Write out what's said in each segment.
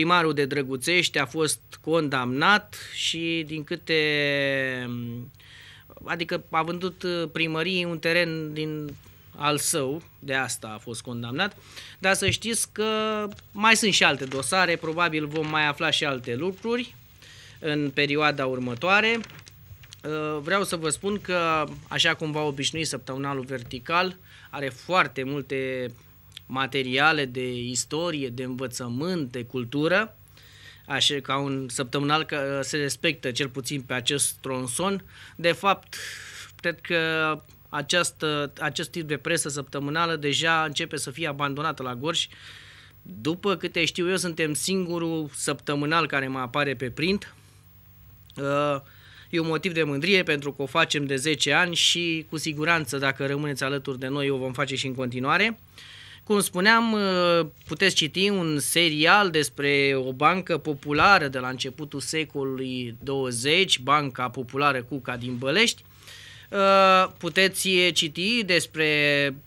primarul de Drăguțești a fost condamnat și din câte adică a vândut primăriei un teren din al său, de asta a fost condamnat, dar să știți că mai sunt și alte dosare, probabil vom mai afla și alte lucruri în perioada următoare. Uh, vreau să vă spun că, așa cum va obișnui săptămânalul vertical, are foarte multe materiale de istorie, de învățământ, de cultură, așa ca un săptămânal că uh, se respectă cel puțin pe acest tronson. De fapt, cred că această, acest tip de presă săptămânală deja începe să fie abandonată la Gorj. După câte știu eu, suntem singurul săptămânal care mai apare pe print. Uh, e un motiv de mândrie pentru că o facem de 10 ani și cu siguranță dacă rămâneți alături de noi o vom face și în continuare. Cum spuneam, uh, puteți citi un serial despre o bancă populară de la începutul secolului 20, Banca Populară Cuca din Bălești. Uh, puteți citi despre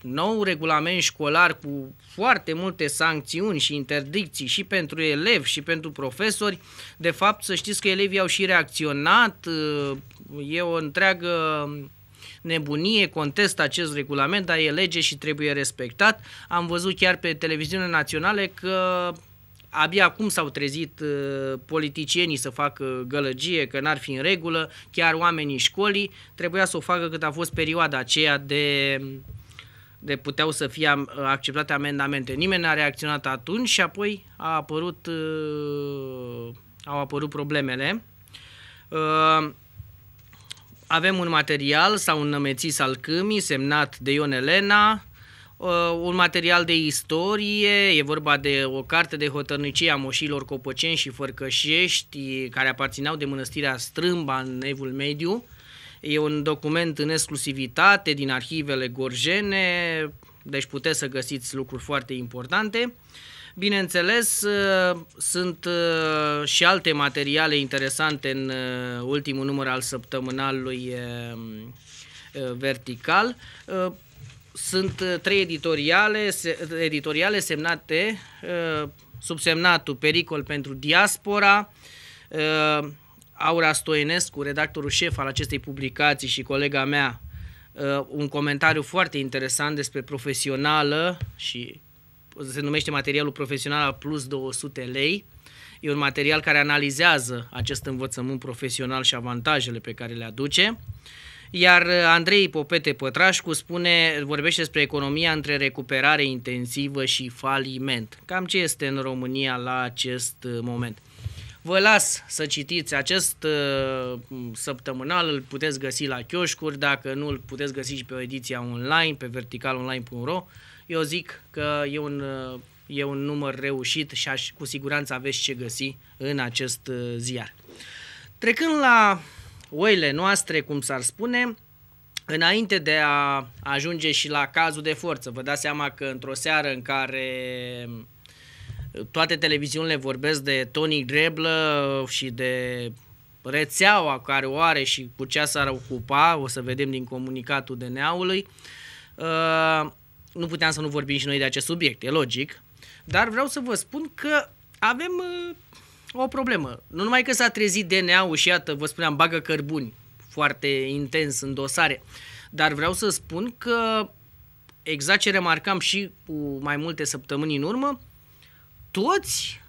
nou regulament școlar cu foarte multe sancțiuni și interdicții și pentru elevi și pentru profesori. De fapt, să știți că elevii au și reacționat. Uh, e o întreagă nebunie, contest acest regulament, dar e lege și trebuie respectat. Am văzut chiar pe televiziune naționale că abia acum s-au trezit uh, politicienii să facă gălăgie, că n-ar fi în regulă, chiar oamenii școlii trebuia să o facă cât a fost perioada aceea de de puteau să fie acceptate amendamente. Nimeni n-a reacționat atunci și apoi a apărut, uh, au apărut problemele. Uh, avem un material sau un nămețis al câmii semnat de Ion Elena, uh, un material de istorie, e vorba de o carte de hotărnicie a moșilor copăceni și fărcășești care aparțineau de mănăstirea Strâmba în Evul Mediu. E un document în exclusivitate din arhivele gorjene, deci puteți să găsiți lucruri foarte importante. Uh, Bineînțeles, uh, sunt uh, și alte materiale interesante în uh, ultimul număr al săptămânalului vertical. Sunt trei editoriale, editoriale semnate, subsemnatul Pericol pentru Diaspora, Aura Stoenescu, redactorul șef al acestei publicații și colega mea, un comentariu foarte interesant despre profesională și se numește materialul profesional plus 200 lei. E un material care analizează acest învățământ profesional și avantajele pe care le aduce. Iar uh, Andrei Popete Pătrașcu spune, vorbește despre economia între recuperare intensivă și faliment. Cam ce este în România la acest uh, moment. Vă las să citiți acest uh, săptămânal, îl puteți găsi la chioșcuri, dacă nu îl puteți găsi și pe ediția online, pe verticalonline.ro eu zic că e un, e un număr reușit și aș, cu siguranță aveți ce găsi în acest uh, ziar. Trecând la oile noastre, cum s-ar spune, Înainte de a ajunge și la cazul de forță, vă dați seama că într-o seară în care uh, toate televiziunile vorbesc de Tony Greblă și de rețeaua care o are și cu ce s-ar ocupa, o să vedem din comunicatul de ului uh, nu puteam să nu vorbim și noi de acest subiect, e logic, dar vreau să vă spun că avem uh, o problemă. Nu numai că s-a trezit DNA-ul și iată, vă spuneam, bagă cărbuni foarte intens în dosare, dar vreau să spun că exact ce remarcam și cu mai multe săptămâni în urmă, toți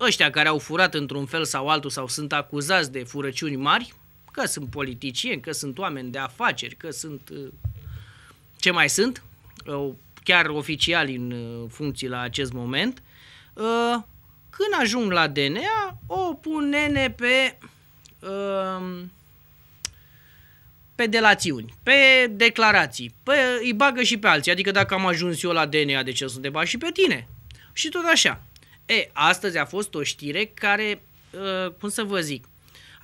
ăștia care au furat într-un fel sau altul sau sunt acuzați de furăciuni mari, că sunt politicieni, că sunt oameni de afaceri, că sunt uh, ce mai sunt, chiar oficiali în uh, funcții la acest moment, uh, când ajung la DNA, o pun nene pe, um, pe delațiuni, pe declarații, pe, îi bagă și pe alții, adică dacă am ajuns eu la DNA, de ce să de bagi și pe tine? Și tot așa. E, astăzi a fost o știre care, uh, cum să vă zic,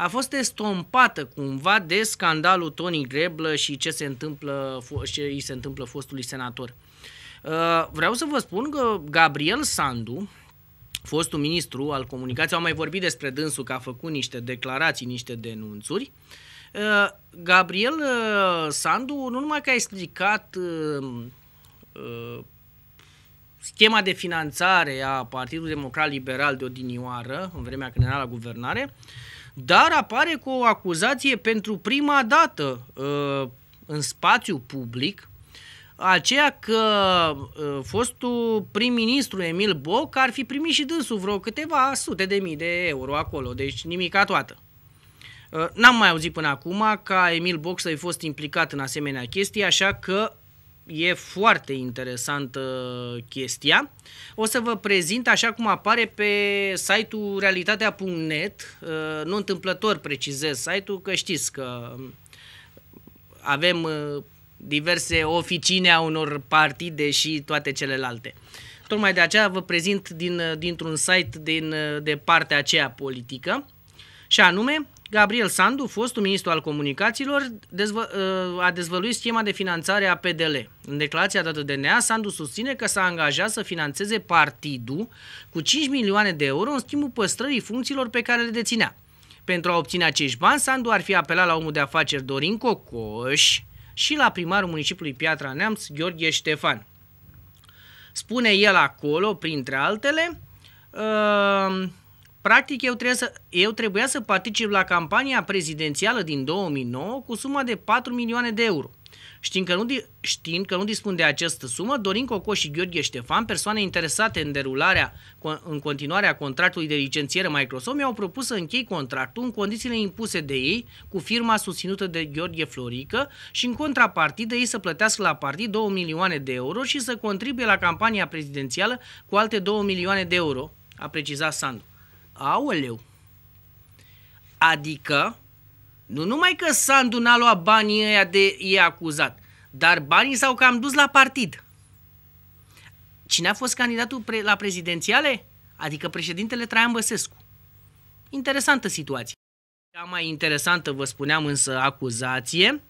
a fost estompată cumva de scandalul Tony Greblă și ce se întâmplă, ce îi se întâmplă fostului senator. Uh, vreau să vă spun că Gabriel Sandu, fostul ministru al comunicației, am mai vorbit despre dânsul că a făcut niște declarații, niște denunțuri, uh, Gabriel uh, Sandu nu numai că a explicat schema de finanțare a Partidului Democrat Liberal de odinioară, în vremea când era la guvernare, dar apare cu o acuzație pentru prima dată uh, în spațiu public, aceea că uh, fostul prim-ministru Emil Boc ar fi primit și dânsul vreo câteva sute de mii de euro acolo, deci nimica toată. Uh, n-am mai auzit până acum ca Emil Boc să-i fost implicat în asemenea chestii, așa că e foarte interesantă chestia. O să vă prezint așa cum apare pe site-ul realitatea.net, uh, nu întâmplător precizez site-ul, că știți că um, avem uh, diverse oficine a unor partide și toate celelalte. Tocmai de aceea vă prezint din, uh, dintr-un site din, de partea aceea politică, și anume Gabriel Sandu, fostul ministru al comunicațiilor, dezvă, uh, a dezvăluit schema de finanțare a PDL. În declarația dată de NEA, Sandu susține că s-a angajat să financeze partidul cu 5 milioane de euro în schimbul păstrării funcțiilor pe care le deținea. Pentru a obține acești bani, Sandu ar fi apelat la omul de afaceri Dorin Cocoș și la primarul municipiului Piatra Neamț, Gheorghe Ștefan. Spune el acolo, printre altele, uh, practic eu, să, eu trebuia să particip la campania prezidențială din 2009 cu suma de 4 milioane de euro. Știind că, nu, știind că nu dispun de această sumă, Dorin Coco și Gheorghe Ștefan, persoane interesate în derularea, în continuarea contractului de licențiere Microsoft, mi-au propus să închei contractul în condițiile impuse de ei cu firma susținută de Gheorghe Florică și în contrapartidă ei să plătească la partid 2 milioane de euro și să contribuie la campania prezidențială cu alte 2 milioane de euro, a precizat Sandu. Aoleu! Adică, nu numai că Sandu n-a luat banii ăia de e acuzat, dar banii s-au cam dus la partid. Cine a fost candidatul pre- la prezidențiale? Adică președintele Traian Băsescu. Interesantă situație. Cea mai interesantă, vă spuneam însă, acuzație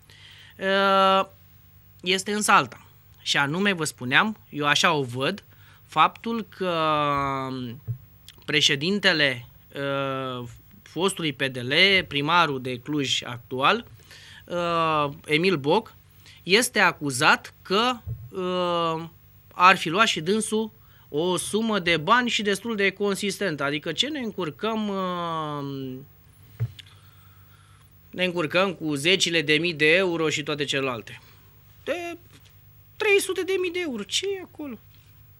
ă, este însă alta. Și anume, vă spuneam, eu așa o văd, faptul că președintele uh, fostului PDL, primarul de Cluj actual, uh, Emil Boc, este acuzat că uh, ar fi luat și dânsul o sumă de bani și destul de consistentă. Adică ce ne încurcăm ne încurcăm cu zecile de mii de euro și toate celelalte. De 300 de mii de euro, ce e acolo?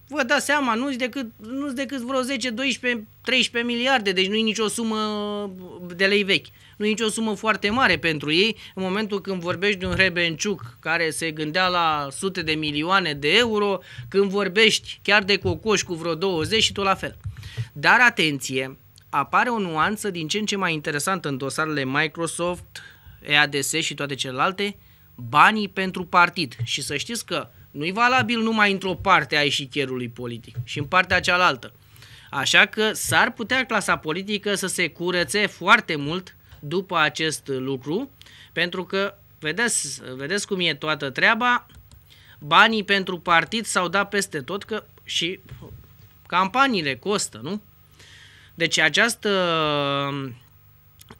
vă dați seama, nu s decât, nu decât vreo 10, 12, 13 miliarde, deci nu e nicio sumă de lei vechi. Nu e nicio sumă foarte mare pentru ei. În momentul când vorbești de un Rebenciuc care se gândea la sute de milioane de euro, când vorbești chiar de Cocoș cu vreo 20 și tot la fel. Dar atenție, apare o nuanță din ce în ce mai interesantă în dosarele Microsoft, EADS și toate celelalte, banii pentru partid. Și să știți că nu e valabil numai într-o parte a ieșicherului politic și în partea cealaltă. Așa că s-ar putea clasa politică să se curețe foarte mult după acest lucru, pentru că vedeți, vedeți cum e toată treaba, banii pentru partid s-au dat peste tot că și campaniile costă, nu? Deci această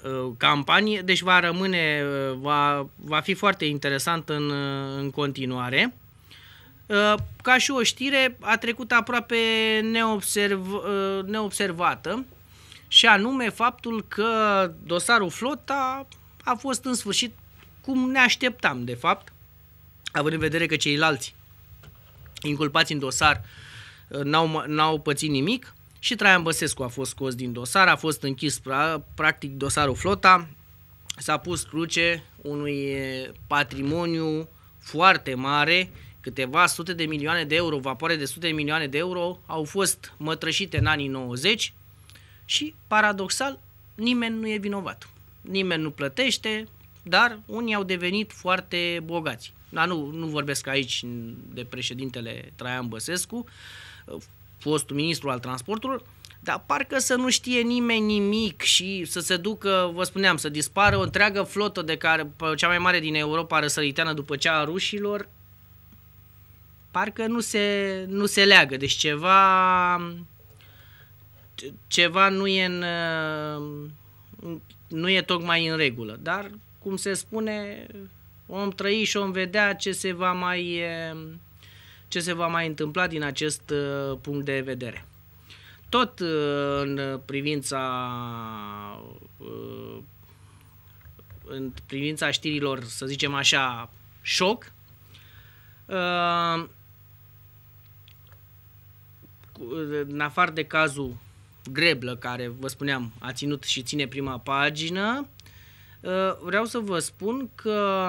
uh, campanie, deci va rămâne, uh, va, va fi foarte interesant în, în continuare. Uh, ca și o știre, a trecut aproape neobserv, uh, neobservată și anume faptul că dosarul Flota a fost în sfârșit cum ne așteptam, de fapt, având în vedere că ceilalți inculpați în dosar uh, n-au, n-au pățit nimic și Traian Băsescu a fost scos din dosar, a fost închis pra, practic dosarul Flota, s-a pus cruce unui patrimoniu foarte mare câteva sute de milioane de euro, vapoare de sute de milioane de euro au fost mătrășite în anii 90 și, paradoxal, nimeni nu e vinovat. Nimeni nu plătește, dar unii au devenit foarte bogați. Dar nu, nu vorbesc aici de președintele Traian Băsescu, fostul ministru al transporturilor, dar parcă să nu știe nimeni nimic și să se ducă, vă spuneam, să dispară o întreagă flotă de care, cea mai mare din Europa răsăriteană după cea a rușilor, parcă nu se, nu se leagă. Deci ceva, ceva nu e în, nu e tocmai în regulă. Dar, cum se spune, om trăi și om vedea ce se va mai, ce se va mai întâmpla din acest uh, punct de vedere. Tot uh, în privința uh, în privința știrilor, să zicem așa, șoc, în afară de cazul Greblă, care vă spuneam a ținut și ține prima pagină, ă, vreau să vă spun că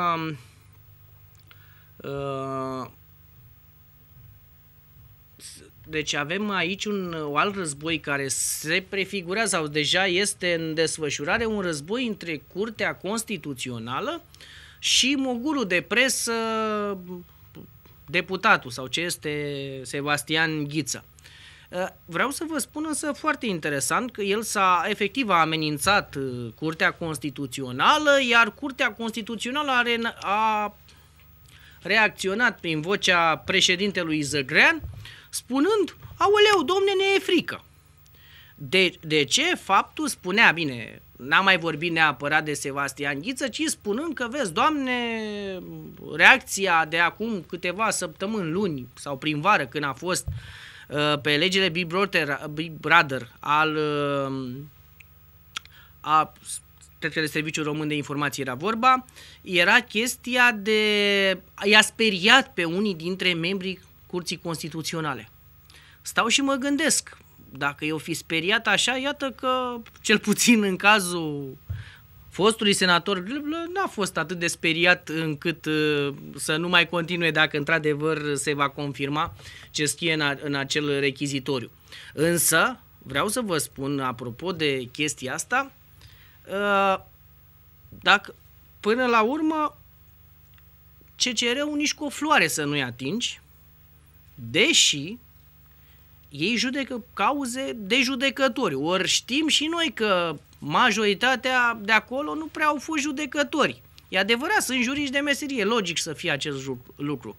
ă, deci avem aici un alt război care se prefigurează sau deja este în desfășurare, un război între Curtea Constituțională și mogulul de presă deputatul sau ce este Sebastian Ghiță. Eh, vreau să vă spun însă foarte interesant că el s-a efectiv a amenințat eh, Curtea Constituțională, iar Curtea Constituțională are, a reacționat prin vocea președintelui Zăgrean, spunând, aoleu, domne, ne e frică. De, de ce? Faptul spunea, bine, n-am mai vorbit neapărat de Sebastian Ghiță, ci spunând că, vezi, doamne, reacția de acum câteva săptămâni, luni sau prin vară, când a fost uh, Uh, pe legile Big Brother, Big Brother al um, a, cred că de Serviciul Român de Informații era vorba, era chestia de... i-a speriat pe unii dintre membrii Curții Constituționale. Stau și mă gândesc, dacă eu fi speriat așa, iată că, cel puțin în cazul fostului senator n-a fost atât de speriat încât uh, să nu mai continue dacă într-adevăr se va confirma ce scrie în, a, în acel rechizitoriu. Însă, vreau să vă spun, apropo de chestia asta, uh, dacă până la urmă ce cere nici cu o floare să nu-i atingi, deși ei judecă cauze de judecători. Ori știm și noi că majoritatea de acolo nu prea au fost judecători. E adevărat, sunt juriști de meserie, logic să fie acest lucru.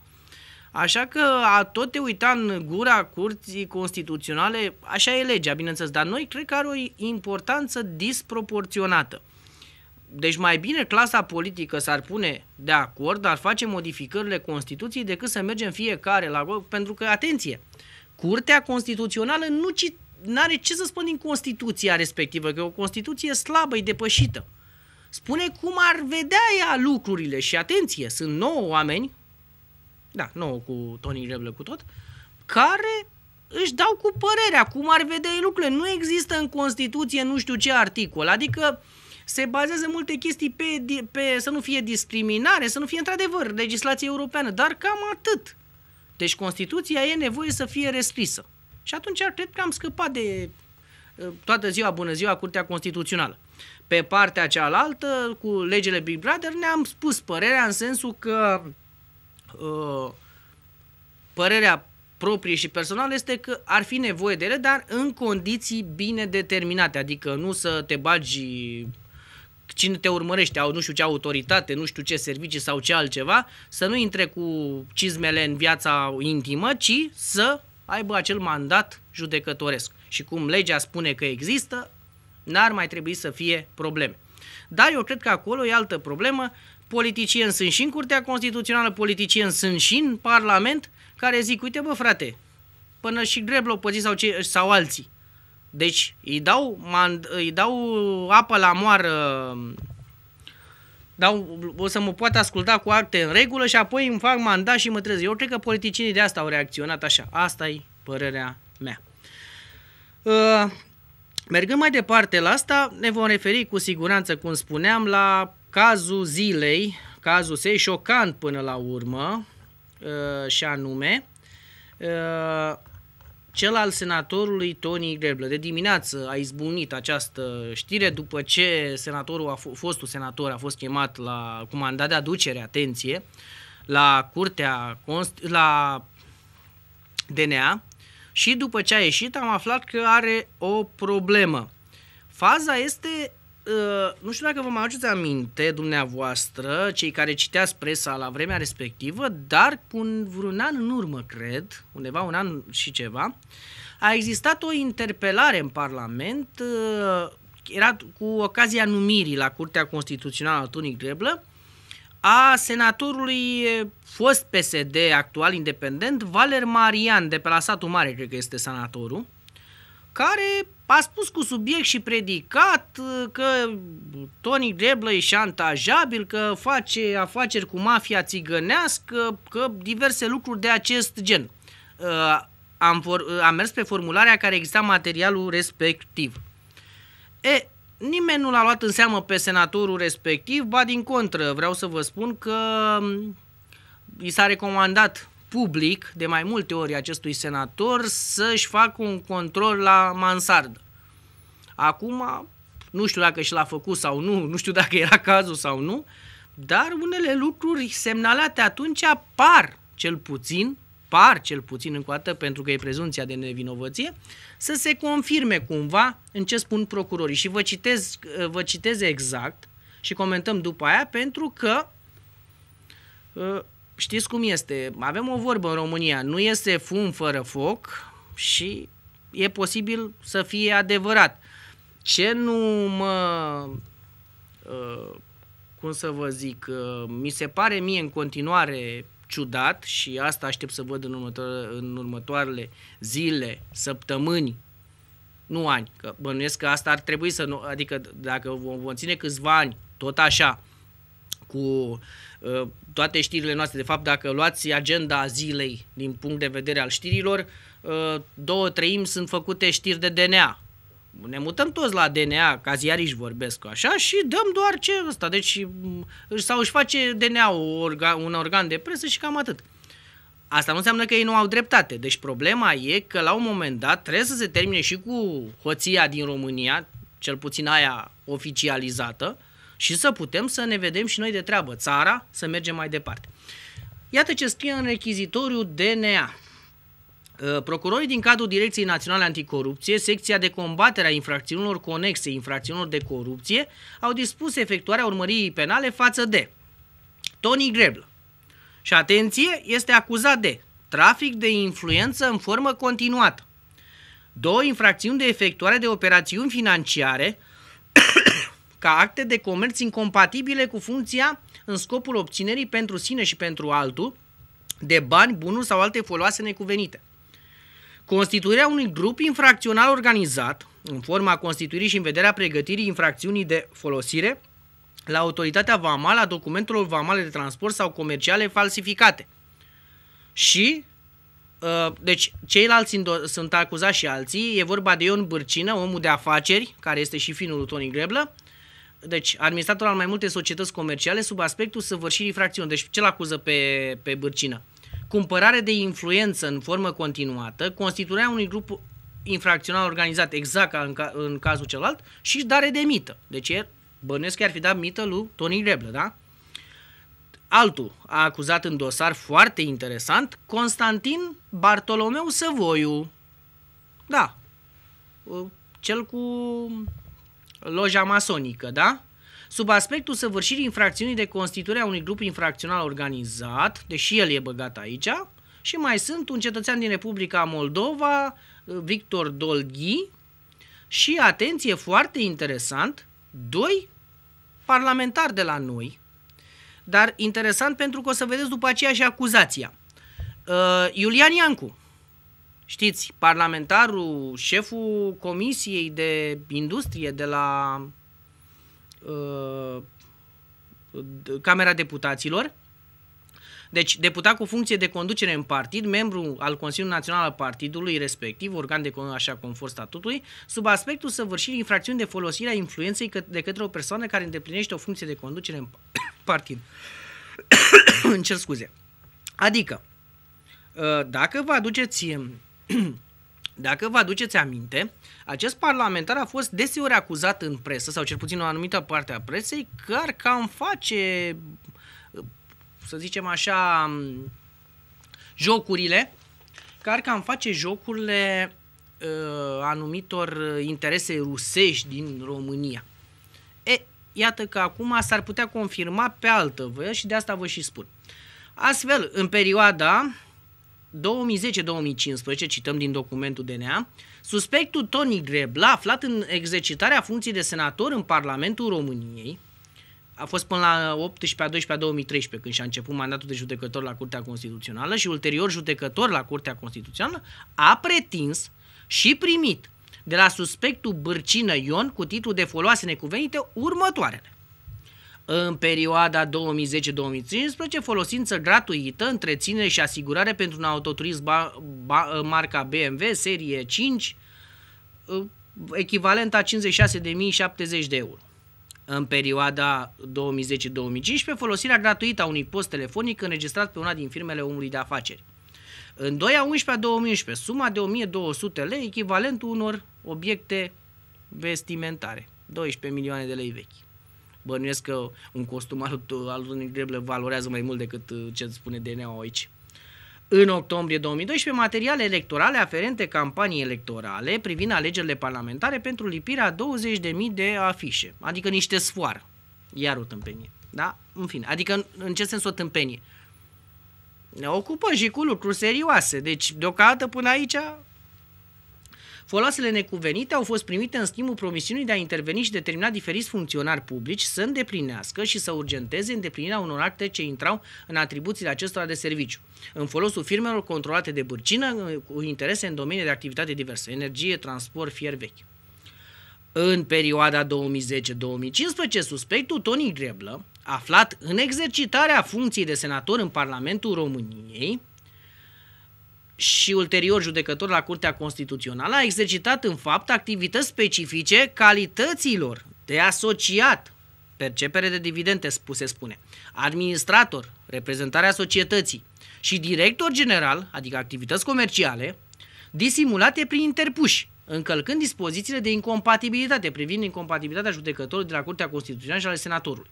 Așa că a tot te uita în gura curții constituționale, așa e legea, bineînțeles, dar noi cred că are o importanță disproporționată. Deci mai bine clasa politică s-ar pune de acord, ar face modificările Constituției decât să mergem fiecare la... Pentru că, atenție, Curtea Constituțională nu, ci, n-are ce să spun din Constituția respectivă, că e o Constituție slabă, e depășită. Spune cum ar vedea ea lucrurile și atenție, sunt nouă oameni, da, nouă cu Tony Reblă cu tot, care își dau cu părerea cum ar vedea ei lucrurile. Nu există în Constituție nu știu ce articol, adică se bazează multe chestii pe, pe să nu fie discriminare, să nu fie într-adevăr legislație europeană, dar cam atât. Deci Constituția e nevoie să fie rescrisă. Și atunci cred că am scăpat de uh, toată ziua bună ziua Curtea Constituțională. Pe partea cealaltă, cu legile Big Brother, ne-am spus părerea în sensul că uh, părerea proprie și personală este că ar fi nevoie de ele, dar în condiții bine determinate, adică nu să te bagi cine te urmărește, au nu știu ce autoritate, nu știu ce servicii sau ce altceva, să nu intre cu cizmele în viața intimă, ci să aibă acel mandat judecătoresc. Și cum legea spune că există, n-ar mai trebui să fie probleme. Dar eu cred că acolo e altă problemă. Politicieni sunt și în Curtea Constituțională, politicieni sunt și în Parlament, care zic, uite bă frate, până și greb opoziți sau, ce, sau alții. Deci îi dau, mand, îi dau apă la moară dar o să mă poată asculta cu acte în regulă și apoi îmi fac mandat și mă trezesc. Eu cred că politicienii de asta au reacționat așa. Asta e părerea mea. Uh, mergând mai departe la asta, ne vom referi cu siguranță, cum spuneam, la cazul zilei, cazul săi șocant până la urmă, uh, și anume, uh, cel al senatorului Tony Greblă. De dimineață a izbunit această știre după ce senatorul a f- fostul senator a fost chemat la comandat de aducere, atenție, la curtea const- la DNA și după ce a ieșit am aflat că are o problemă. Faza este Uh, nu știu dacă vă mai aduceți aminte, dumneavoastră, cei care citeați presa la vremea respectivă, dar cu un, vreun an în urmă, cred, undeva un an și ceva, a existat o interpelare în Parlament, uh, era cu ocazia numirii la Curtea Constituțională a Tunic Greblă, a senatorului fost PSD, actual independent, Valer Marian, de pe la satul mare, cred că este senatorul, care a spus cu subiect și predicat uh, că Tony Deblă e șantajabil, că face afaceri cu mafia țigănească, că diverse lucruri de acest gen. Uh, am, for, uh, am mers pe formularea care exista materialul respectiv. E, nimeni nu l-a luat în seamă pe senatorul respectiv, ba din contră, vreau să vă spun că um, i s-a recomandat public de mai multe ori acestui senator să-și facă un control la mansardă. Acum, nu știu dacă și l-a făcut sau nu, nu știu dacă era cazul sau nu, dar unele lucruri semnalate atunci par cel puțin, par cel puțin încă o dată, pentru că e prezunția de nevinovăție, să se confirme cumva în ce spun procurorii. Și vă citez, vă citez exact și comentăm după aia, pentru că uh, știți cum este, avem o vorbă în România, nu iese fum fără foc și e posibil să fie adevărat. Ce nu mă, uh, cum să vă zic, uh, mi se pare mie în continuare ciudat și asta aștept să văd în, următo- în următoarele zile, săptămâni, nu ani, că bănuiesc că asta ar trebui să nu, adică dacă vom, vom ține câțiva ani, tot așa, cu uh, toate știrile noastre. De fapt, dacă luați agenda zilei din punct de vedere al știrilor, uh, două treimi sunt făcute știri de DNA. Ne mutăm toți la DNA, ca ziariști vorbesc așa, și dăm doar ce ăsta. Deci, mm, sau își face dna un organ de presă și cam atât. Asta nu înseamnă că ei nu au dreptate. Deci problema e că la un moment dat trebuie să se termine și cu hoția din România, cel puțin aia oficializată, și să putem să ne vedem și noi de treabă, țara, să mergem mai departe. Iată ce scrie în rechizitoriu DNA. Ă, procurorii din cadrul Direcției Naționale Anticorupție, secția de combatere a infracțiunilor conexe, infracțiunilor de corupție, au dispus efectuarea urmăririi penale față de Tony Greblă. Și atenție, este acuzat de trafic de influență în formă continuată, două infracțiuni de efectuare de operațiuni financiare, ca acte de comerț incompatibile cu funcția în scopul obținerii pentru sine și pentru altul de bani, bunuri sau alte foloase necuvenite. Constituirea unui grup infracțional organizat, în forma constituirii și în vederea pregătirii infracțiunii de folosire, la autoritatea vamală a documentelor vamale de transport sau comerciale falsificate. Și, uh, deci, ceilalți sunt acuzați și alții, e vorba de Ion Bârcină, omul de afaceri, care este și finul lui Tony Greblă, deci, administrator al mai multe societăți comerciale sub aspectul săvârșirii fracțiuni. Deci, ce-l acuză pe, pe Bârcină? Cumpărare de influență în formă continuată, constituirea unui grup infracțional organizat, exact ca în, ca, în cazul celălalt, și dare de mită. Deci, bănuiesc că ar fi dat mită lui Tony Reblă, da? Altul a acuzat în dosar foarte interesant Constantin Bartolomeu Săvoiu. Da, cel cu loja masonică, da? Sub aspectul săvârșirii infracțiunii de constituire a unui grup infracțional organizat, deși el e băgat aici, și mai sunt un cetățean din Republica Moldova, Victor Dolghi, și, atenție, foarte interesant, doi parlamentari de la noi, dar interesant pentru că o să vedeți după aceea și acuzația. Uh, Iulian Iancu, Știți, parlamentarul, șeful Comisiei de Industrie de la uh, Camera Deputaților, deci, deputat cu funcție de conducere în partid, membru al Consiliului Național al Partidului respectiv, organ de conducere așa conform statutului, sub aspectul săvârșirii infracțiuni de folosire a influenței de către o persoană care îndeplinește o funcție de conducere în partid. Încerc scuze. Adică, uh, dacă vă aduceți um, Dacă vă aduceți aminte, acest parlamentar a fost deseori acuzat în presă, sau cel puțin o anumită parte a presei, că ar cam face, să zicem așa, jocurile, că ar cam face jocurile uh, anumitor interese rusești din România. E, iată că acum s-ar putea confirma pe altă voie și de asta vă și spun. Astfel, în perioada 2010-2015, cităm din documentul DNA, suspectul Tony Grebla, aflat în exercitarea funcției de senator în Parlamentul României, a fost până la 18 12 2013 când și-a început mandatul de judecător la Curtea Constituțională și ulterior judecător la Curtea Constituțională, a pretins și primit de la suspectul Bârcină Ion cu titlul de foloase necuvenite următoarele în perioada 2010-2015, folosință gratuită, întreținere și asigurare pentru un autoturism ba, ba, marca BMW serie 5, uh, echivalent a 56.070 de euro. În perioada 2010-2015, folosirea gratuită a unui post telefonic înregistrat pe una din firmele omului de afaceri. În 2 a 11 a 2011, suma de 1200 lei, echivalentul unor obiecte vestimentare, 12 milioane de lei vechi bănuiesc că un costum al, al unui greble valorează mai mult decât uh, ce spune DNA-ul aici. În octombrie 2012, materiale electorale aferente campanii electorale privind alegerile parlamentare pentru lipirea 20.000 de afișe, adică niște sfoară. Iar o tâmpenie. Da? În fine. Adică în, în ce sens o tâmpenie? Ne ocupăm și cu lucruri serioase. Deci, deocamdată până aici, Foloasele necuvenite au fost primite în schimbul promisiunii de a interveni și determina diferiți funcționari publici să îndeplinească și să urgenteze îndeplinirea unor acte ce intrau în atribuțiile acestora de serviciu, în folosul firmelor controlate de bârcină cu interese în domenii de activitate diverse, energie, transport, fier vechi. În perioada 2010-2015, suspectul Tony Greblă, aflat în exercitarea funcției de senator în Parlamentul României, și ulterior judecător la Curtea Constituțională, a exercitat în fapt activități specifice calităților de asociat, percepere de dividende, se spune, administrator, reprezentarea societății și director general, adică activități comerciale, disimulate prin interpuși, încălcând dispozițiile de incompatibilitate privind incompatibilitatea judecătorului de la Curtea Constituțională și ale senatorului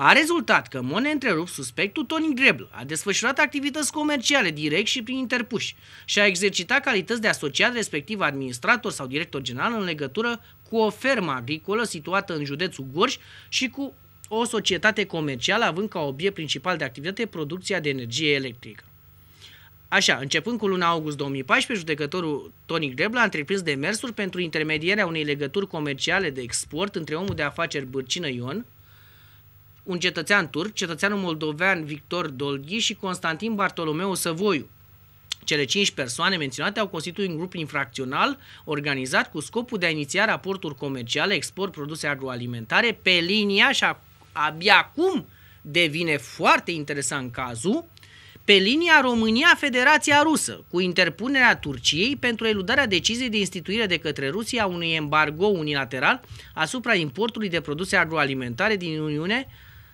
a rezultat că, în întrerup suspectul Tony Grebl a desfășurat activități comerciale direct și prin interpuși și a exercitat calități de asociat, respectiv administrator sau director general, în legătură cu o fermă agricolă situată în județul Gorj și cu o societate comercială având ca obiect principal de activitate producția de energie electrică. Așa, începând cu luna august 2014, judecătorul Tony Grebla a întreprins demersuri pentru intermedierea unei legături comerciale de export între omul de afaceri Bârcină Ion, un cetățean turc, cetățeanul moldovean Victor Dolghi și Constantin Bartolomeu Săvoiu. Cele cinci persoane menționate au constituit un grup infracțional organizat cu scopul de a iniția raporturi comerciale, export produse agroalimentare pe linia și a, abia acum devine foarte interesant cazul, pe linia România-Federația Rusă, cu interpunerea Turciei pentru eludarea deciziei de instituire de către Rusia a unui embargo unilateral asupra importului de produse agroalimentare din Uniune,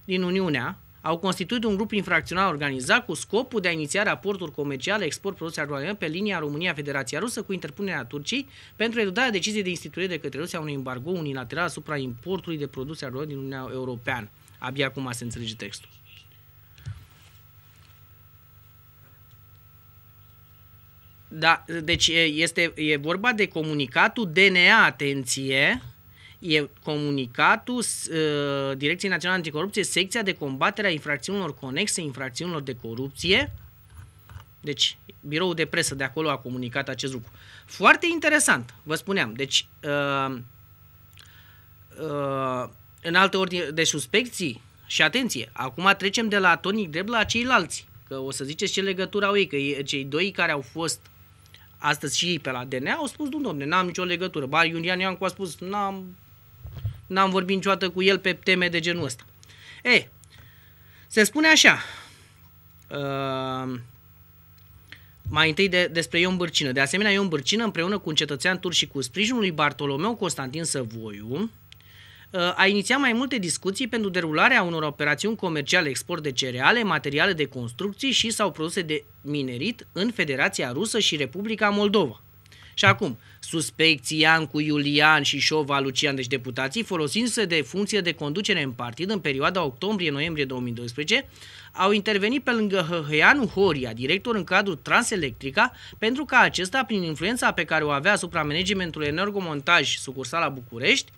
din Uniunea au constituit un grup infracțional organizat cu scopul de a iniția raporturi comerciale export produse agroalimentare pe linia România-Federația Rusă cu interpunerea Turcii pentru eludarea deciziei de instituire de către Rusia unui embargo unilateral asupra importului de produse agroalimentare din Uniunea Europeană. Abia acum se înțelege textul. Da, deci este, e vorba de comunicatul DNA, atenție, e comunicatul uh, Direcției Naționale Anticorupție, secția de combatere a infracțiunilor conexe, infracțiunilor de corupție. Deci, biroul de presă de acolo a comunicat acest lucru. Foarte interesant, vă spuneam. Deci, uh, uh, în altă ordine de suspecții, și atenție, acum trecem de la Tony Greb la ceilalți, că o să ziceți ce legătură au ei, că cei doi care au fost astăzi și ei pe la DNA au spus, nu domne, n-am nicio legătură. Ba, Iunian Iancu a spus, n-am n-am vorbit niciodată cu el pe teme de genul ăsta. E, se spune așa, uh, mai întâi de, despre Ion Bârcină. De asemenea, Ion Bârcină, împreună cu un cetățean tur și cu sprijinul lui Bartolomeu Constantin Săvoiu, uh, a inițiat mai multe discuții pentru derularea unor operațiuni comerciale export de cereale, materiale de construcții și sau produse de minerit în Federația Rusă și Republica Moldova. Și acum, suspecții Iancu Iulian și Șova Lucian, deci deputații, folosindu-se de funcție de conducere în partid în perioada octombrie-noiembrie 2012, au intervenit pe lângă Hăianu Horia, director în cadrul Transelectrica, pentru ca acesta, prin influența pe care o avea asupra managementului Energomontaj, sucursala București,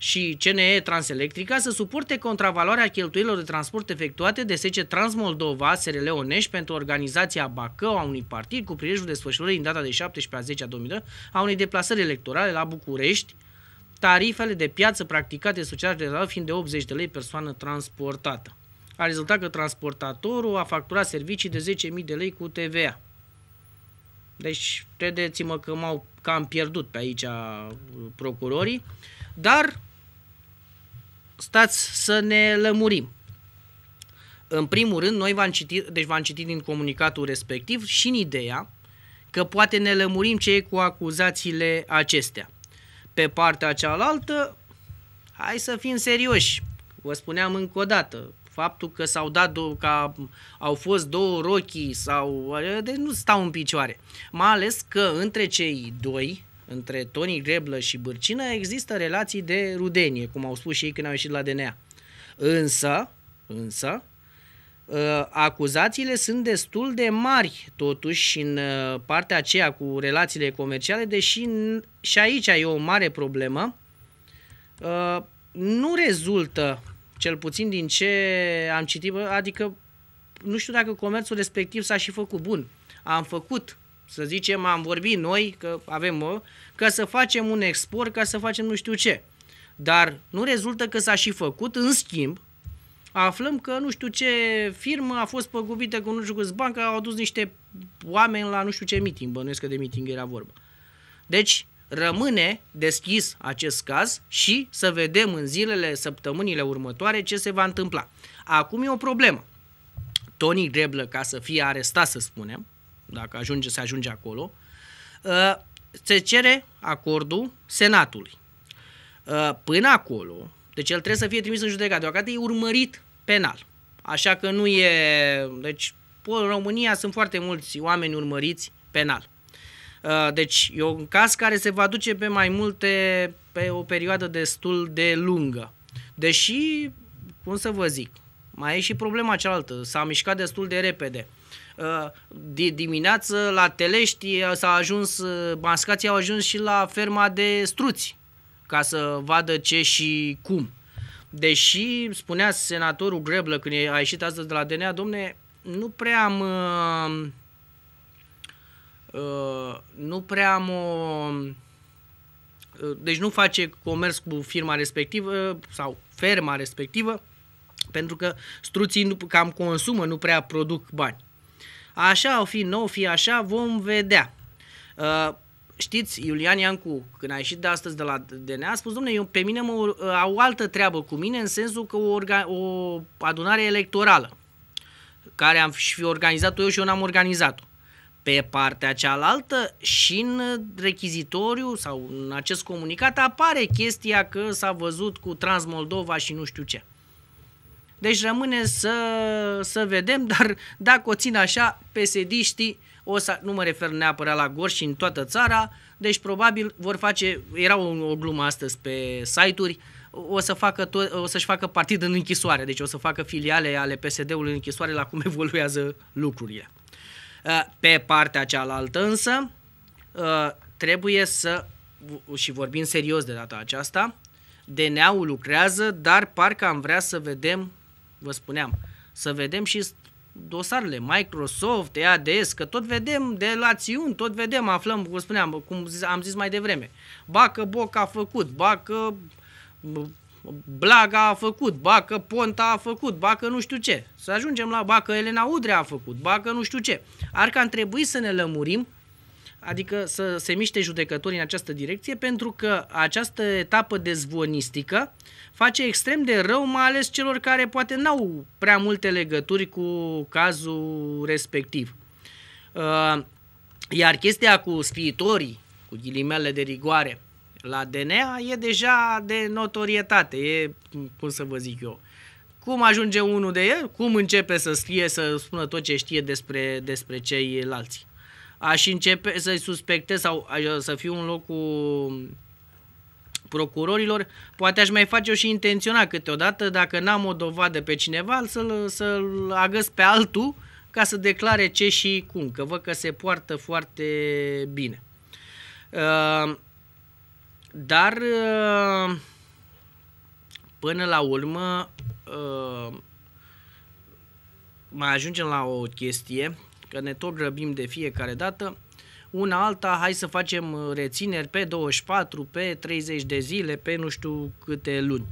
și CNE Transelectrica să suporte contravaloarea cheltuielor de transport efectuate de SC Transmoldova, SRL Onești, pentru organizația Bacău a unui partid cu prilejul desfășurării în data de 17 a 2000 a unei deplasări electorale la București, tarifele de piață practicate de fiind de 80 de lei persoană transportată. A rezultat că transportatorul a facturat servicii de 10.000 de lei cu TVA. Deci, credeți-mă că m-au cam pierdut pe aici uh, procurorii, dar stați să ne lămurim. În primul rând, noi v-am citit, deci v-am citit din comunicatul respectiv și în ideea că poate ne lămurim ce e cu acuzațiile acestea. Pe partea cealaltă, hai să fim serioși. Vă spuneam încă o dată, faptul că s-au dat do- ca au fost două rochii sau deci nu stau în picioare. Mai ales că între cei doi între Tony Greblă și Bârcină există relații de rudenie, cum au spus și ei când au ieșit la DNA. Însă, însă, ă, acuzațiile sunt destul de mari totuși în ă, partea aceea cu relațiile comerciale, deși și aici e o mare problemă. Ă, nu rezultă, cel puțin din ce am citit, adică nu știu dacă comerțul respectiv s-a și făcut bun. Am făcut să zicem, am vorbit noi, că avem, ca să facem un export, ca să facem nu știu ce. Dar nu rezultă că s-a și făcut, în schimb, aflăm că nu știu ce firmă a fost păgubită cu nu știu câți bani, că au adus niște oameni la nu știu ce meeting, bănuiesc că de meeting era vorba. Deci, rămâne deschis acest caz și să vedem în zilele, săptămânile următoare ce se va întâmpla. Acum e o problemă. Tony Greblă, ca să fie arestat, să spunem, dacă ajunge, se ajunge acolo, uh, se cere acordul Senatului. Uh, până acolo, deci el trebuie să fie trimis în judecată, deocamdată e urmărit penal. Așa că nu e... Deci, în România sunt foarte mulți oameni urmăriți penal. Uh, deci e un caz care se va duce pe mai multe, pe o perioadă destul de lungă. Deși, cum să vă zic, mai e și problema cealaltă, s-a mișcat destul de repede. Uh, de dimineață la Telești uh, s-a ajuns, uh, mascații au ajuns și la ferma de struți ca să vadă ce și cum. Deși spunea senatorul Greblă când a ieșit astăzi de la DNA, domne, nu prea am uh, uh, nu prea am o uh, deci nu face comerț cu firma respectivă sau ferma respectivă pentru că struții nu, cam consumă, nu prea produc bani. Așa, o fi nou, fi așa, vom vedea. Uh, știți, Iulian Iancu, când a ieșit de astăzi de la DNA, a spus, domnule, pe mine mă, uh, au altă treabă cu mine, în sensul că o, orga, o adunare electorală, care am fi organizat-o eu și eu n-am organizat-o. Pe partea cealaltă și în rechizitoriu sau în acest comunicat apare chestia că s-a văzut cu Transmoldova și nu știu ce. Deci rămâne să, să vedem, dar dacă o țin așa, psd o să, nu mă refer neapărat la Gorj și în toată țara, deci probabil vor face, era o, o glumă astăzi pe site-uri, o, să facă to- o să-și facă partid în închisoare, deci o să facă filiale ale PSD-ului în închisoare la cum evoluează lucrurile. Uh, pe partea cealaltă însă, uh, trebuie să, și vorbim serios de data aceasta, DNA-ul lucrează, dar parcă am vrea să vedem vă spuneam, să vedem și dosarele Microsoft, EADS, că tot vedem de la Țiun, tot vedem, aflăm, vă spuneam, cum am zis mai devreme, ba că Boc a făcut, ba că Blaga a făcut, ba că Ponta a făcut, ba că nu știu ce. Să ajungem la ba că Elena Udrea a făcut, ba că nu știu ce. Ar că am trebuit să ne lămurim adică să se miște judecătorii în această direcție, pentru că această etapă dezvonistică face extrem de rău, mai ales celor care poate n-au prea multe legături cu cazul respectiv. Uh, iar chestia cu scriitorii, cu ghilimele de rigoare, la DNA e deja de notorietate, e, cum să vă zic eu, cum ajunge unul de el, cum începe să scrie, să spună tot ce știe despre, despre ceilalți aș începe să-i suspectez sau să fiu în locul procurorilor, poate aș mai face-o și intenționat câteodată, dacă n-am o dovadă pe cineva, să-l, să agăs pe altul ca să declare ce și cum, că văd că se poartă foarte bine. Uh, dar uh, până la urmă uh, mai ajungem la o chestie că ne tot grăbim de fiecare dată, una alta, hai să facem uh, rețineri pe 24, pe 30 de zile, pe nu știu câte luni.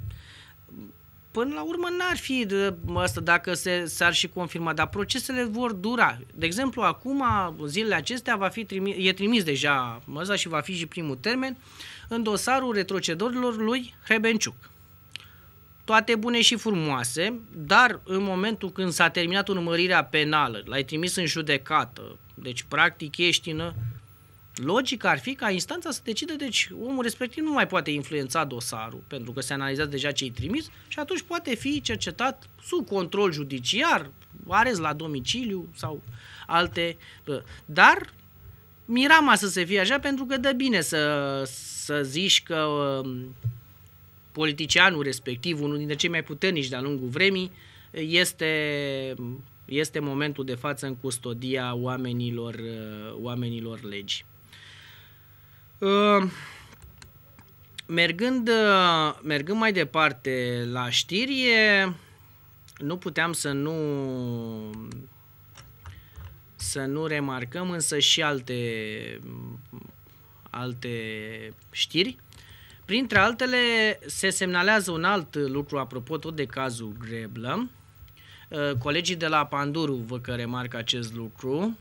Până la urmă n-ar fi asta dacă se, s-ar și confirma, dar procesele vor dura. De exemplu, acum, zilele acestea, va fi trimis, e trimis deja măza și va fi și primul termen în dosarul retrocedorilor lui Hrebenciuc toate bune și frumoase, dar în momentul când s-a terminat urmărirea penală, l-ai trimis în judecată, deci practic ești în... Logic ar fi ca instanța să decide, deci omul respectiv nu mai poate influența dosarul, pentru că se analizează deja ce-i trimis și atunci poate fi cercetat sub control judiciar, arest la domiciliu sau alte... Dar mirama să se fie așa pentru că dă bine să, să zici că um, politicianul respectiv, unul dintre cei mai puternici de-a lungul vremii, este, este momentul de față în custodia oamenilor, uh, oamenilor legii. Uh, mergând, uh, mergând mai departe la știrie nu puteam să nu să nu remarcăm însă și alte alte știri Printre altele, se semnalează un alt lucru, apropo tot de cazul Greblă. Uh, colegii de la Panduru vă că remarcă acest lucru.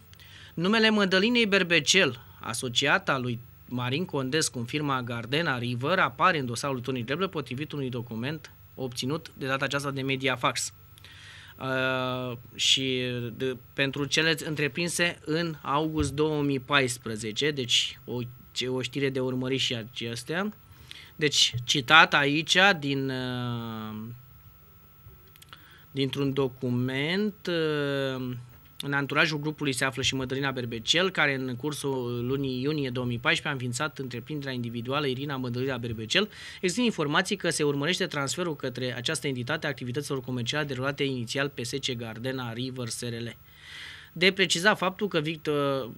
Numele Mădălinei Berbecel, a lui Marin Condescu în firma Gardena River, apare în dosarul Tony Greblă potrivit unui document obținut de data aceasta de Mediafax. Uh, și de, pentru cele întreprinse în august 2014, deci o, o știre de urmări și acestea. Deci, citat aici din, uh, dintr-un document, uh, în anturajul grupului se află și Mădălina Berbecel, care în cursul lunii iunie 2014 a înființat întreprinderea individuală Irina Mădălina Berbecel. Există informații că se urmărește transferul către această entitate a activităților comerciale derulate inițial pe SC Gardena River SRL de precizat faptul că, Victor,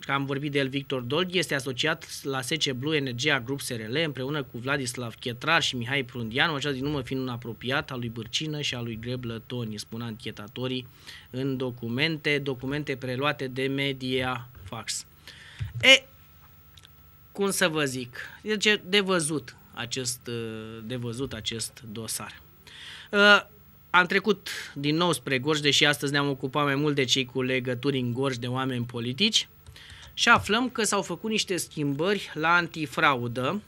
că am vorbit de el, Victor Dolg este asociat la SC Blue Energia Group SRL împreună cu Vladislav Chetrar și Mihai Prundianu, acesta din urmă fiind un apropiat al lui Bârcină și al lui Greblă Toni, spun anchetatorii în documente, documente preluate de media fax. E, cum să vă zic, deci de văzut acest, de văzut acest dosar. Uh, am trecut din nou spre Gorj, deși astăzi ne-am ocupat mai mult de cei cu legături în Gorj de oameni politici și aflăm că s-au făcut niște schimbări la antifraudă.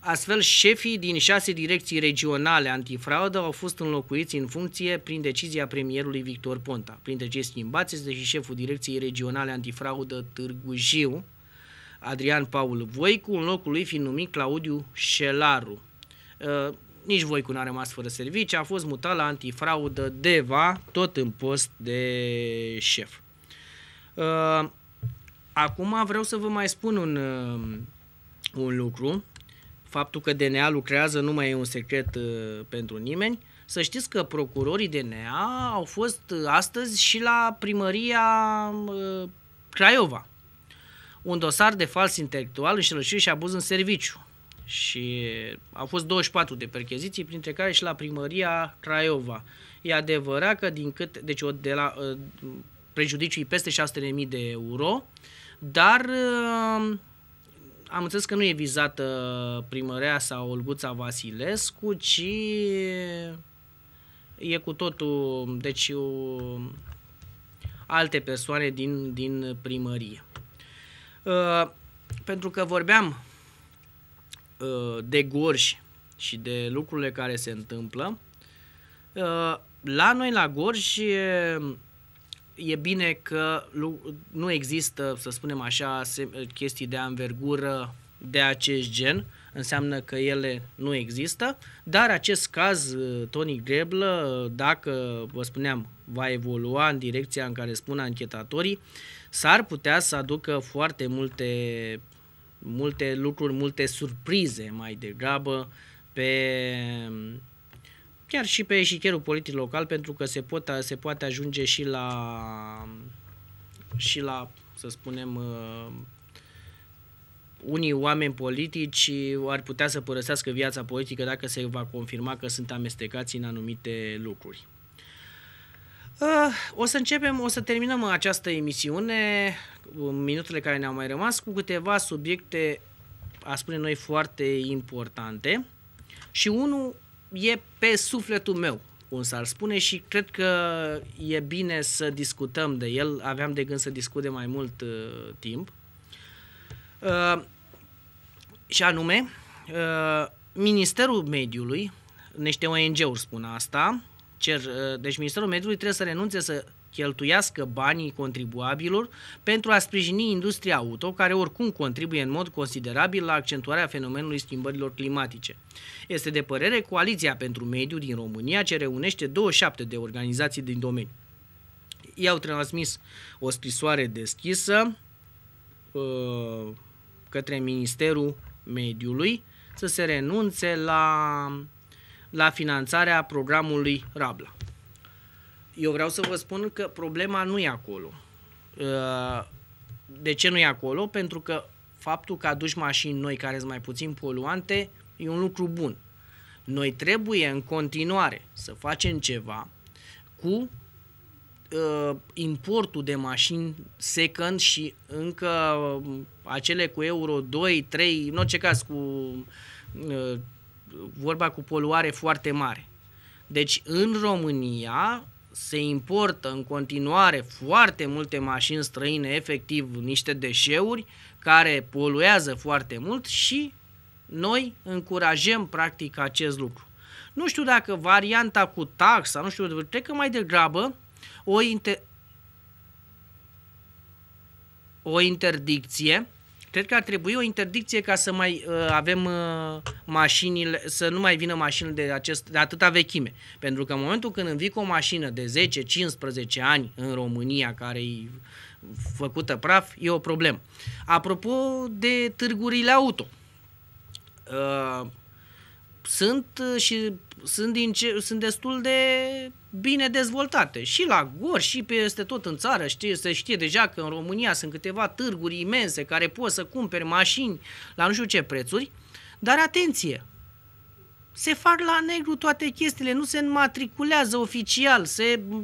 Astfel, șefii din șase direcții regionale antifraudă au fost înlocuiți în funcție prin decizia premierului Victor Ponta. Printre cei schimbați este și șeful direcției regionale antifraudă Târgu Jiu, Adrian Paul Voicu, în locul lui fiind numit Claudiu Șelaru ă, nici cu n-a rămas fără servici, a fost mutat la antifraudă DEVA, tot în post de șef. Uh, acum vreau să vă mai spun un, uh, un lucru. Faptul că DNA lucrează nu mai e un secret uh, pentru nimeni. Să știți că procurorii DNA au fost astăzi și la primăria Craiova. Un dosar de fals intelectual, înșelășire și abuz în serviciu și au fost 24 de percheziții, printre care și la primăria Craiova. E adevărat că din cât, deci de la ă, prejudiciul peste 600.000 de euro, dar ă, am înțeles că nu e vizată primărea sau Olguța Vasilescu, ci e cu totul, deci alte persoane din, din primărie. Ă, pentru că vorbeam Uh, de Gorși și de lucrurile care se întâmplă. Uh, la noi, la Gorj, e bine că nu există, să spunem așa, chestii de anvergură de acest gen, înseamnă că ele nu există, dar acest caz, uh, Tony Greblă, dacă, vă spuneam, va evolua în direcția în care spun anchetatorii, s-ar putea să aducă foarte multe multe lucruri, multe surprize mai degrabă pe chiar și pe eșicherul politic local, pentru că se, pot, se poate ajunge și la, și la, să spunem, uh, unii oameni politici ar putea să părăsească viața politică dacă se va confirma că sunt amestecați în anumite lucruri. Ah, o să începem, o să terminăm această emisiune, minutele care ne-au mai rămas, cu câteva subiecte, a spune noi, foarte importante. Și unul e pe sufletul meu, cum s-ar spune, și cred că e bine să discutăm de el. Aveam de gând să discutem mai mult uh, timp. Uh, și anume, uh, Ministerul Mediului, niște ONG-uri spun asta, cer, uh, deci Ministerul Mediului trebuie să renunțe să cheltuiască banii contribuabilor pentru a sprijini industria auto, care oricum contribuie în mod considerabil la accentuarea fenomenului schimbărilor climatice. Este de părere Coaliția pentru Mediu din România, ce reunește 27 de organizații din domeniu. i au transmis o scrisoare deschisă uh, către Ministerul Mediului să se renunțe la la finanțarea programului Rabla. Eu vreau să vă spun că problema nu e acolo. Uh, de ce nu e acolo? Pentru că faptul că aduci mașini noi care sunt mai puțin poluante e un lucru bun. Noi trebuie în continuare să facem ceva cu uh, importul de mașini second și încă uh, acele cu Euro 2, 3, în orice caz cu uh, vorba cu poluare foarte mare. Deci în România se importă în continuare foarte multe mașini străine, efectiv niște deșeuri care poluează foarte mult și noi încurajăm practic acest lucru. Nu știu dacă varianta cu taxa, nu știu, cred că mai degrabă o, inter- o interdicție Cred că ar trebui o interdicție ca să mai uh, avem uh, mașinile, să nu mai vină mașinile de, acest, de atâta vechime. Pentru că în momentul când învii cu o mașină de 10-15 ani în România, care e făcută praf, e o problemă. Apropo de târgurile auto, uh, sunt uh, și sunt, din ce, sunt destul de bine dezvoltate. Și la gor, și peste tot în țară, știe, se știe deja că în România sunt câteva târguri imense care poți să cumperi mașini la nu știu ce prețuri, dar atenție, se fac la negru toate chestiile, nu se înmatriculează oficial, se uh,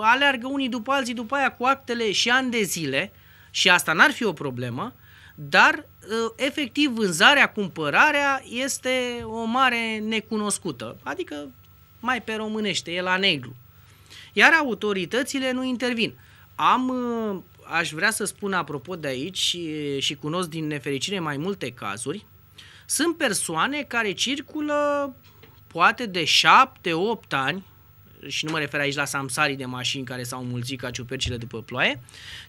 aleargă unii după alții după aia cu actele și ani de zile și asta n-ar fi o problemă, dar uh, efectiv vânzarea, cumpărarea este o mare necunoscută, adică mai pe românește, e la negru. Iar autoritățile nu intervin. Am, uh, aș vrea să spun apropo de aici și, uh, și cunosc din nefericire mai multe cazuri, sunt persoane care circulă poate de 7-8 ani și nu mă refer aici la samsarii de mașini care s-au mulțit ca ciupercile după ploaie,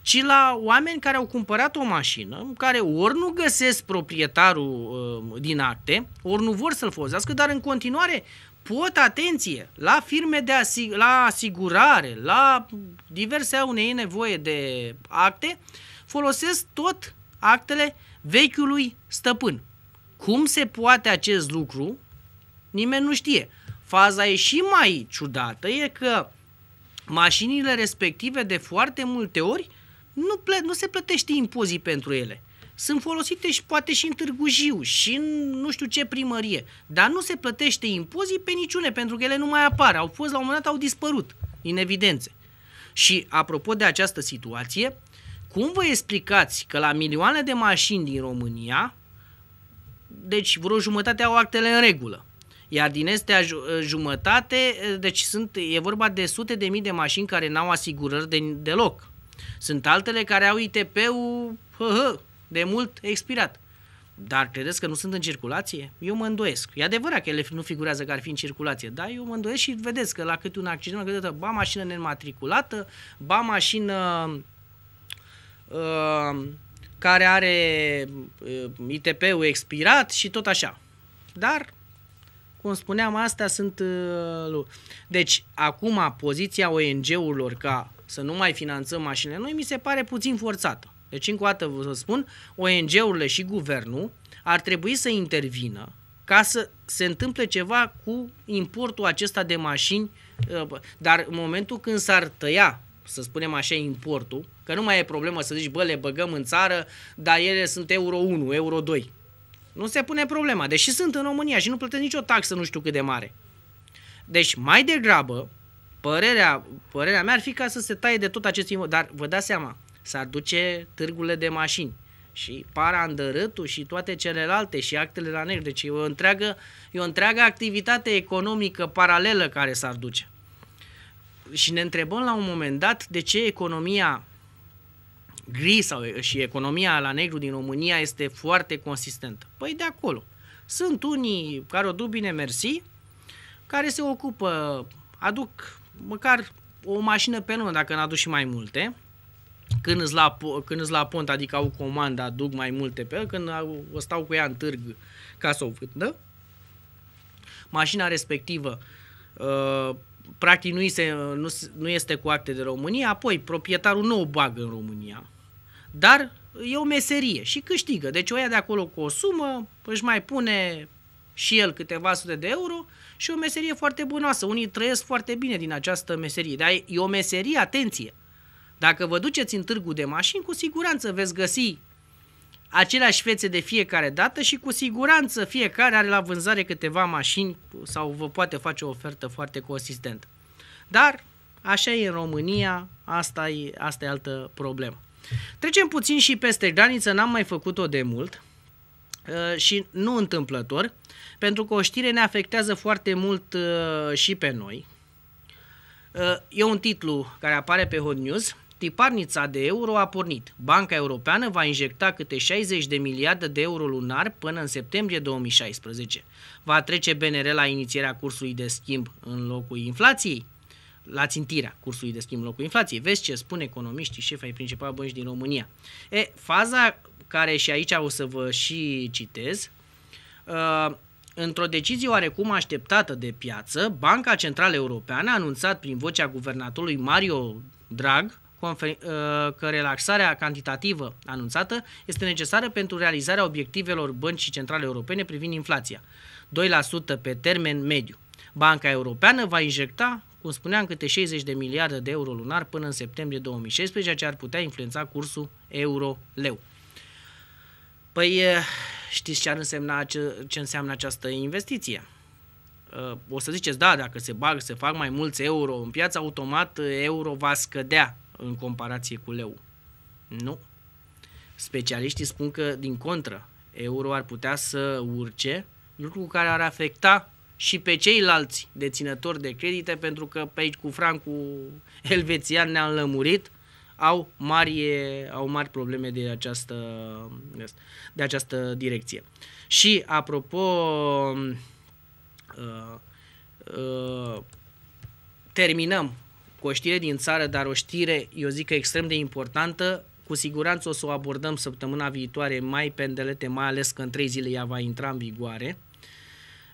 ci la oameni care au cumpărat o mașină, care ori nu găsesc proprietarul uh, din acte, ori nu vor să-l folosească, dar în continuare pot, atenție, la firme de asig- la asigurare, la diverse unei nevoie de acte, folosesc tot actele vechiului stăpân. Cum se poate acest lucru? Nimeni nu știe. Faza e și mai ciudată, e că mașinile respective de foarte multe ori nu, ple- nu se plătește impozii pentru ele. Sunt folosite și poate și în Târgu Jiu și în nu știu ce primărie, dar nu se plătește impozii pe niciune pentru că ele nu mai apar. Au fost la un moment dat, au dispărut din evidențe. Și apropo de această situație, cum vă explicați că la milioane de mașini din România, deci vreo jumătate au actele în regulă, iar din astea eh, jumătate, eh, deci sunt, e vorba de sute de mii de mașini care n-au asigurări de, deloc. Sunt altele care au ITP-ul hă, hă, de mult expirat. Dar credeți că nu sunt în circulație? Eu mă îndoiesc. E adevărat că ele nu figurează că ar fi în circulație, dar eu mă îndoiesc și vedeți că la câte un accident, câteodată, ba mașină nematriculată, ba mașină uh, care are uh, ă, ITP-ul expirat și tot așa. Dar cum spuneam, astea sunt... Uh, deci, acum, poziția ONG-urilor ca să nu mai finanțăm mașinile noi, mi se pare puțin forțată. Deci, încă o dată vă spun, ONG-urile și guvernul ar trebui să intervină ca să se întâmple ceva cu importul acesta de mașini, uh, dar în momentul când s-ar tăia, să spunem așa, importul, că nu mai e problemă să zici, bă, le băgăm în țară, dar ele sunt euro 1, euro 2. Nu se pune problema, deși sunt în România și nu plătesc nicio taxă nu știu cât de mare. Deci mai degrabă, părerea, părerea mea ar fi ca să se taie de tot acest imobil. Dar vă dați seama, s-ar duce târgurile de mașini și parandărâtul și toate celelalte și actele la negru. Deci e o întreagă, e o întreagă activitate economică paralelă care s-ar duce. Și ne întrebăm la un moment dat de ce economia gri sau, și economia la negru din România este foarte consistentă. Păi de acolo. Sunt unii care o duc bine mersi, care se ocupă, aduc măcar o mașină pe lună, dacă n-aduc și mai multe, când îți la, când îți la pont, adică au comanda, aduc mai multe pe el, când au, o stau cu ea în târg ca să o vândă, mașina respectivă uh, practic nu, este, nu, nu este cu acte de România, apoi proprietarul nu o bagă în România, dar e o meserie și câștigă. Deci o ia de acolo cu o sumă, își mai pune și el câteva sute de euro și o meserie foarte bunoasă. Unii trăiesc foarte bine din această meserie, dar e o meserie, atenție! Dacă vă duceți în târgu de mașini, cu siguranță veți găsi aceleași fețe de fiecare dată și cu siguranță fiecare are la vânzare câteva mașini sau vă poate face o ofertă foarte consistentă. Dar așa e în România, asta e, asta e altă problemă. Trecem puțin și peste graniță, n-am mai făcut-o de mult uh, și nu întâmplător, pentru că o știre ne afectează foarte mult uh, și pe noi. Uh, e un titlu care apare pe Hot News, Tiparnița de euro a pornit. Banca Europeană va injecta câte 60 de miliarde de euro lunar până în septembrie 2016. Va trece BNR la inițierea cursului de schimb în locul inflației? la țintirea cursului de schimb locul inflației. Vezi ce spun economiștii, șefii ai principal bănci din România. E, faza care și aici o să vă și citez, uh, Într-o decizie oarecum așteptată de piață, Banca Centrală Europeană a anunțat prin vocea guvernatorului Mario Drag uh, că relaxarea cantitativă anunțată este necesară pentru realizarea obiectivelor băncii centrale europene privind inflația, 2% pe termen mediu. Banca Europeană va injecta cum spuneam, câte 60 de miliarde de euro lunar până în septembrie 2016, ceea ce ar putea influența cursul euro-leu. Păi știți ce ar însemna, ce, ce înseamnă această investiție? O să ziceți, da, dacă se bag, se fac mai mulți euro în piață, automat euro va scădea în comparație cu leu. Nu. Specialiștii spun că, din contră, euro ar putea să urce, lucru care ar afecta și pe ceilalți deținători de credite, pentru că pe aici cu francul elvețian ne-am lămurit, au mari, au mari probleme de această, de această direcție. Și apropo, uh, uh, terminăm cu o știre din țară, dar o știre, eu zic că extrem de importantă, cu siguranță o să o abordăm săptămâna viitoare mai pendelete, mai ales că în trei zile ea va intra în vigoare.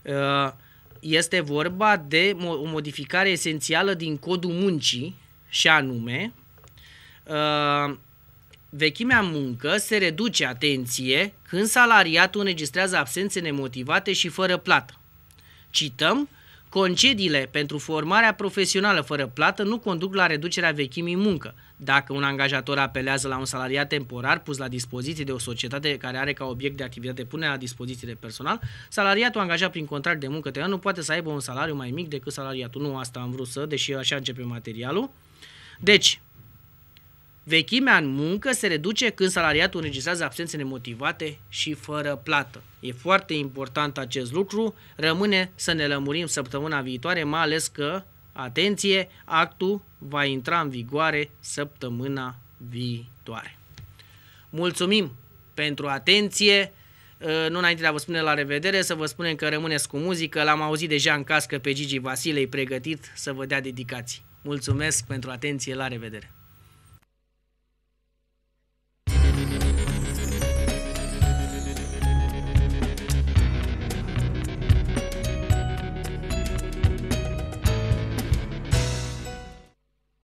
Uh, este vorba de o modificare esențială din codul muncii și anume uh, vechimea muncă se reduce, atenție, când salariatul înregistrează absențe nemotivate și fără plată. Cităm Concediile pentru formarea profesională fără plată nu conduc la reducerea vechimii muncă. Dacă un angajator apelează la un salariat temporar pus la dispoziție de o societate care are ca obiect de activitate punerea la dispoziție de personal, salariatul angajat prin contract de muncă temporar nu poate să aibă un salariu mai mic decât salariatul. Nu asta am vrut să, deși așa începe materialul. Deci, vechimea în muncă se reduce când salariatul înregistrează absențe nemotivate și fără plată. E foarte important acest lucru, rămâne să ne lămurim săptămâna viitoare, mai ales că, atenție, actul va intra în vigoare săptămâna viitoare. Mulțumim pentru atenție! Ă, nu înainte de a vă spune la revedere, să vă spunem că rămâneți cu muzică. L-am auzit deja în cască pe Gigi Vasilei, pregătit să vă dea dedicații. Mulțumesc pentru atenție, la revedere!